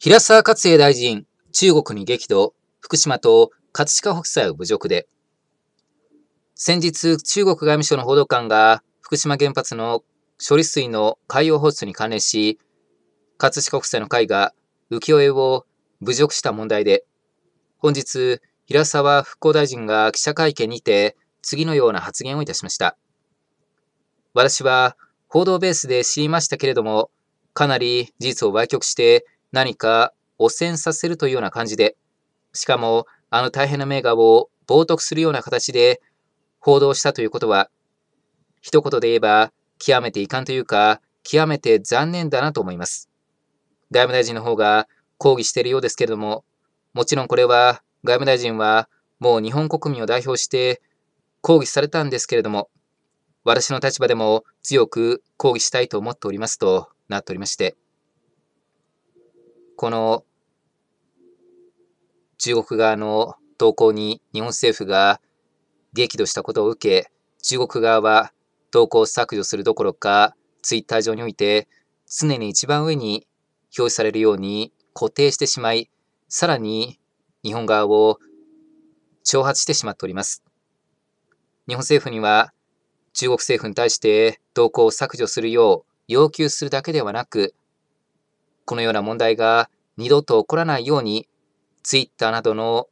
平沢勝栄大臣、中国に激怒、福島と葛飾北斎を侮辱で。先日、中国外務省の報道官が福島原発の処理水の海洋放出に関連し、葛飾北斎の会が浮世絵を侮辱した問題で、本日、平沢復興大臣が記者会見にて、次のような発言をいたしました。私は報道ベースで知りましたけれども、かなり事実を歪曲して何か汚染させるというような感じで、しかもあの大変な名画を冒涜するような形で報道したということは、一言で言えば極めて遺憾というか、極めて残念だなと思います。外務大臣の方が抗議しているようですけれども、もちろんこれは外務大臣はもう日本国民を代表して抗議されたんですけれども、私の立場でも強く抗議したいと思っておりますとなっておりまして。この中国側の投稿に日本政府が激怒したことを受け、中国側は投稿を削除するどころか、ツイッター上において常に一番上に表示されるように固定してしまい、さらに日本側を挑発してしまっております。日本政府には中国政府に対して投稿を削除するよう要求するだけではなく、このような問題が二度と起こらないように、Twitter などの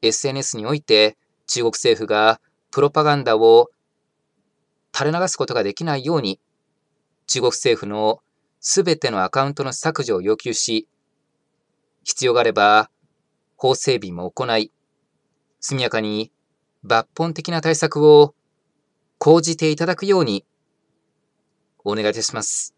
SNS において中国政府がプロパガンダを垂れ流すことができないように、中国政府のすべてのアカウントの削除を要求し、必要があれば法整備も行い、速やかに抜本的な対策を講じていただくようにお願いいたします。